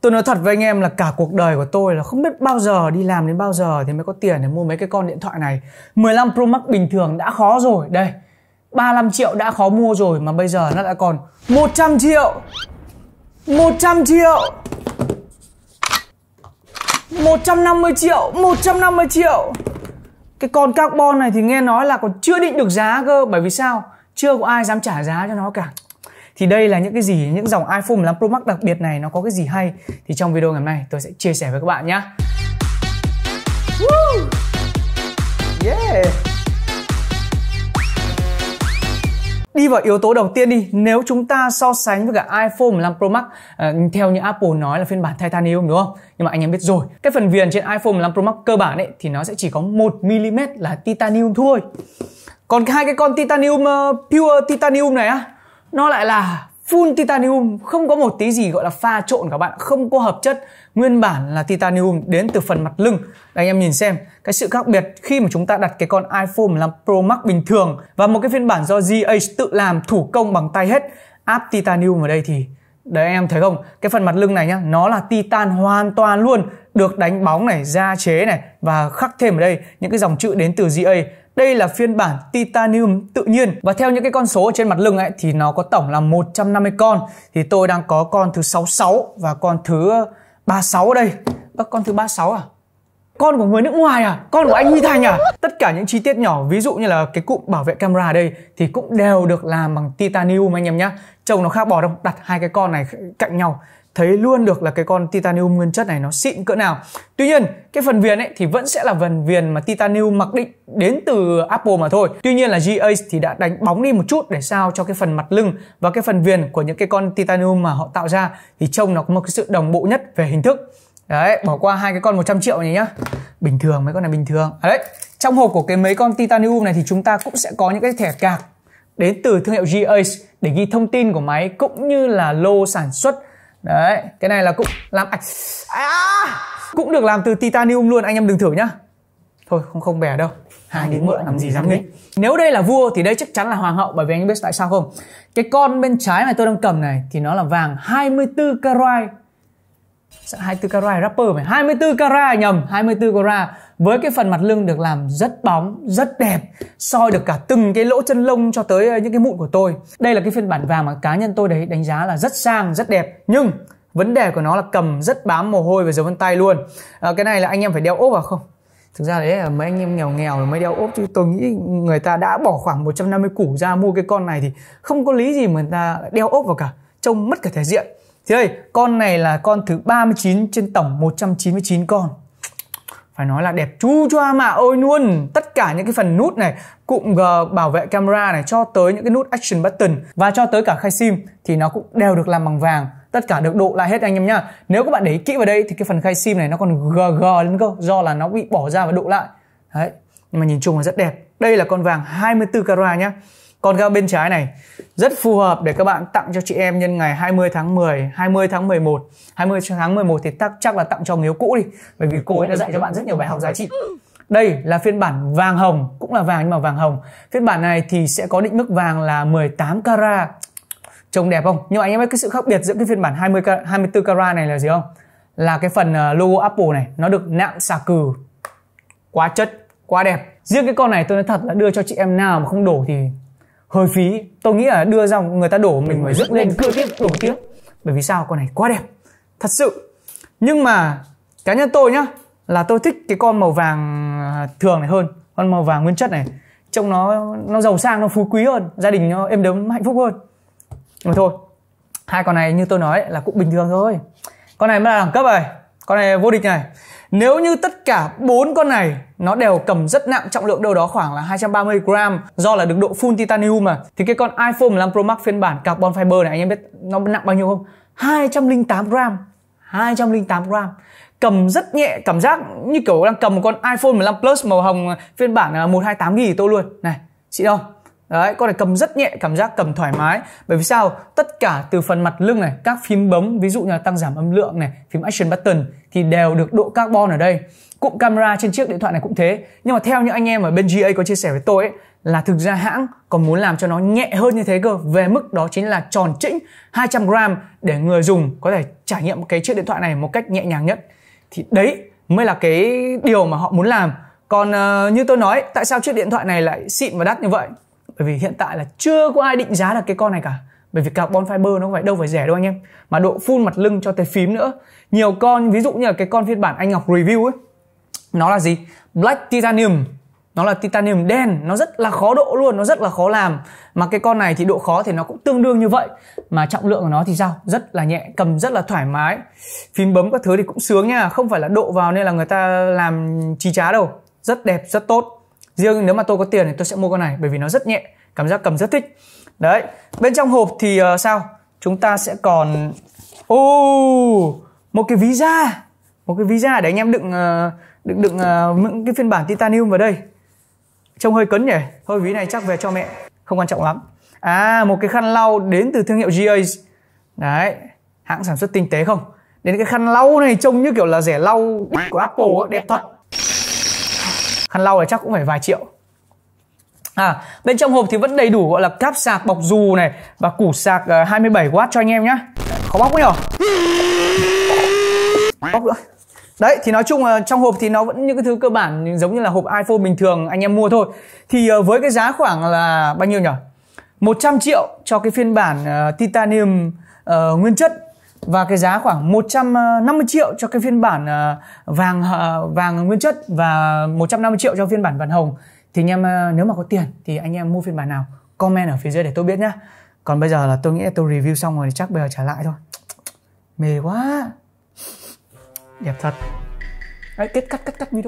tôi nói thật với anh em là cả cuộc đời của tôi là không biết bao giờ đi làm đến bao giờ thì mới có tiền để mua mấy cái con điện thoại này 15 Pro Max bình thường đã khó rồi đây 35 triệu đã khó mua rồi mà bây giờ nó lại còn 100 triệu 100 triệu 150 triệu 150 triệu Cái con carbon này thì nghe nói là còn chưa định được giá cơ Bởi vì sao? Chưa có ai dám trả giá cho nó cả thì đây là những cái gì những dòng iPhone 15 Pro Max đặc biệt này nó có cái gì hay thì trong video ngày hôm nay tôi sẽ chia sẻ với các bạn nhé. Yeah. Đi vào yếu tố đầu tiên đi, nếu chúng ta so sánh với cả iPhone 15 Pro Max à, theo như Apple nói là phiên bản Titanium đúng không? Nhưng mà anh em biết rồi, cái phần viền trên iPhone 15 Pro Max cơ bản ấy thì nó sẽ chỉ có 1 mm là titanium thôi. Còn hai cái con titanium uh, pure titanium này á nó lại là full titanium không có một tí gì gọi là pha trộn các bạn không có hợp chất nguyên bản là titanium đến từ phần mặt lưng anh em nhìn xem cái sự khác biệt khi mà chúng ta đặt cái con iPhone làm Pro Max bình thường và một cái phiên bản do GH tự làm thủ công bằng tay hết áp titanium vào đây thì Đấy anh em thấy không? Cái phần mặt lưng này nhá, nó là titan hoàn toàn luôn, được đánh bóng này, gia chế này và khắc thêm ở đây những cái dòng chữ đến từ GA đây là phiên bản titanium tự nhiên và theo những cái con số ở trên mặt lưng ấy thì nó có tổng là 150 con. Thì tôi đang có con thứ 66 và con thứ 36 ở đây. Ơ con thứ 36 à? con của người nước ngoài à con của anh huy thành à tất cả những chi tiết nhỏ ví dụ như là cái cụm bảo vệ camera ở đây thì cũng đều được làm bằng titanium anh em nhé trông nó khác bỏ đâu đặt hai cái con này cạnh nhau thấy luôn được là cái con titanium nguyên chất này nó xịn cỡ nào tuy nhiên cái phần viền ấy thì vẫn sẽ là phần viền mà titanium mặc định đến từ apple mà thôi tuy nhiên là ga thì đã đánh bóng đi một chút để sao cho cái phần mặt lưng và cái phần viền của những cái con titanium mà họ tạo ra thì trông nó có một cái sự đồng bộ nhất về hình thức Đấy, bỏ qua hai cái con 100 triệu này nhá. Bình thường mấy con này bình thường. À đấy, trong hộp của cái mấy con titanium này thì chúng ta cũng sẽ có những cái thẻ cạc đến từ thương hiệu GACE để ghi thông tin của máy cũng như là lô sản xuất. Đấy, cái này là cũng làm à, à, cũng được làm từ titanium luôn anh em đừng thử nhá. Thôi không không bẻ đâu. Hai đến mượn làm gì dám nghĩ Nếu đây là vua thì đây chắc chắn là hoàng hậu bởi vì anh biết tại sao không? Cái con bên trái mà tôi đang cầm này thì nó là vàng 24 carat 24 carat rapper phải 24 carat nhầm 24 carat với cái phần mặt lưng được làm rất bóng rất đẹp soi được cả từng cái lỗ chân lông cho tới ờ, những cái mụn của tôi đây là cái phiên bản vàng mà cá nhân tôi đấy đánh giá là rất sang rất đẹp nhưng vấn đề của nó là cầm rất bám mồ hôi và dấu vân tay luôn à, cái này là anh em phải đeo ốp vào không thực ra đấy là mấy anh em nghèo nghèo mới đeo ốp chứ tôi nghĩ người ta đã bỏ khoảng 150 củ ra mua cái con này thì không có lý gì mà người ta đeo ốp vào cả trông mất cả thể diện thì ơi, con này là con thứ 39 trên tổng 199 con. Phải nói là đẹp chu choa mà ôi luôn. Tất cả những cái phần nút này, cụm G bảo vệ camera này cho tới những cái nút action button và cho tới cả khai sim thì nó cũng đều được làm bằng vàng tất cả được độ lại hết anh em nhá nếu các bạn để ý kỹ vào đây thì cái phần khai sim này nó còn gờ gờ lên cơ do là nó bị bỏ ra và độ lại đấy nhưng mà nhìn chung là rất đẹp đây là con vàng 24 carat nhá con gao bên trái này rất phù hợp để các bạn tặng cho chị em nhân ngày 20 tháng 10, 20 tháng 11. 20 tháng 11 thì tắc, chắc là tặng cho nghiếu cũ đi, bởi vì cô ấy đã dạy cho bạn rất nhiều bài học giá trị. Đây là phiên bản vàng hồng, cũng là vàng nhưng mà vàng hồng. Phiên bản này thì sẽ có định mức vàng là 18 carat. Trông đẹp không? Nhưng mà anh em biết cái sự khác biệt giữa cái phiên bản 20 24 carat này là gì không? Là cái phần ờ, logo Apple này, nó được nạm xà cừ. Quá chất, quá đẹp. Riêng cái con này tôi nói thật là đưa cho chị em nào mà không đổ thì hơi phí tôi nghĩ là đưa ra người ta đổ mình phải dựng lên cưa tiếp đổ tiếp bởi vì sao con này quá đẹp thật sự nhưng mà cá nhân tôi nhá là tôi thích cái con màu vàng à, thường này hơn con màu vàng nguyên chất này trông nó nó giàu sang nó phú quý hơn gia đình nó êm đấm hạnh phúc hơn mà thôi hai con này như tôi nói là cũng bình thường thôi con này mới là đẳng cấp này, con này vô địch này nếu như tất cả bốn con này nó đều cầm rất nặng trọng lượng đâu đó khoảng là 230 gram do là được độ full titanium mà thì cái con iPhone 15 Pro Max phiên bản carbon fiber này anh em biết nó nặng bao nhiêu không? 208 g. 208 gram cầm rất nhẹ cảm giác như kiểu đang cầm một con iPhone 15 Plus màu hồng phiên bản 128 nghìn tôi luôn này chị đâu Đấy, con này cầm rất nhẹ, cảm giác cầm thoải mái. Bởi vì sao? Tất cả từ phần mặt lưng này, các phím bấm, ví dụ như là tăng giảm âm lượng này, phím action button thì đều được độ carbon ở đây. Cụm camera trên chiếc điện thoại này cũng thế. Nhưng mà theo những anh em ở bên GA có chia sẻ với tôi ấy, là thực ra hãng còn muốn làm cho nó nhẹ hơn như thế cơ về mức đó chính là tròn trĩnh 200 g để người dùng có thể trải nghiệm cái chiếc điện thoại này một cách nhẹ nhàng nhất. Thì đấy mới là cái điều mà họ muốn làm. Còn uh, như tôi nói, tại sao chiếc điện thoại này lại xịn và đắt như vậy? bởi vì hiện tại là chưa có ai định giá được cái con này cả bởi vì carbon fiber nó phải đâu phải rẻ đâu anh em mà độ full mặt lưng cho tới phím nữa nhiều con ví dụ như là cái con phiên bản anh ngọc review ấy nó là gì black titanium nó là titanium đen nó rất là khó độ luôn nó rất là khó làm mà cái con này thì độ khó thì nó cũng tương đương như vậy mà trọng lượng của nó thì sao rất là nhẹ cầm rất là thoải mái phím bấm các thứ thì cũng sướng nha không phải là độ vào nên là người ta làm chi trá đâu rất đẹp rất tốt riêng nếu mà tôi có tiền thì tôi sẽ mua con này bởi vì nó rất nhẹ cảm giác cầm rất thích đấy bên trong hộp thì uh, sao chúng ta sẽ còn ô oh, một cái ví da một cái ví da để anh em đựng uh, đựng đựng uh, những cái phiên bản titanium vào đây trông hơi cấn nhỉ thôi ví này chắc về cho mẹ không quan trọng lắm à một cái khăn lau đến từ thương hiệu GA đấy hãng sản xuất tinh tế không đến cái khăn lau này trông như kiểu là rẻ lau của Apple ấy, đẹp thật khăn lau này chắc cũng phải vài triệu À, bên trong hộp thì vẫn đầy đủ gọi là cáp sạc bọc dù này và củ sạc 27W ờ, cho anh em nhé. Khó bóc nhở? Bóc nữa. Đấy thì nói chung là trong hộp thì nó vẫn những cái thứ cơ bản giống như là hộp iPhone bình thường anh em mua thôi. Thì ờ, với cái giá khoảng là bao nhiêu nhỉ? 100 triệu cho cái phiên bản uh, titanium uh, nguyên chất và cái giá khoảng 150 triệu cho cái phiên bản ờ, vàng ờ, vàng nguyên chất và 150 triệu cho phiên bản vàng hồng thì anh em ờ, nếu mà có tiền thì anh em mua phiên bản nào comment ở phía dưới để tôi biết nhá còn bây giờ là tôi nghĩ là tôi review xong rồi thì chắc bây giờ trả lại thôi mê quá đẹp thật Đấy, kết cắt cắt cắt video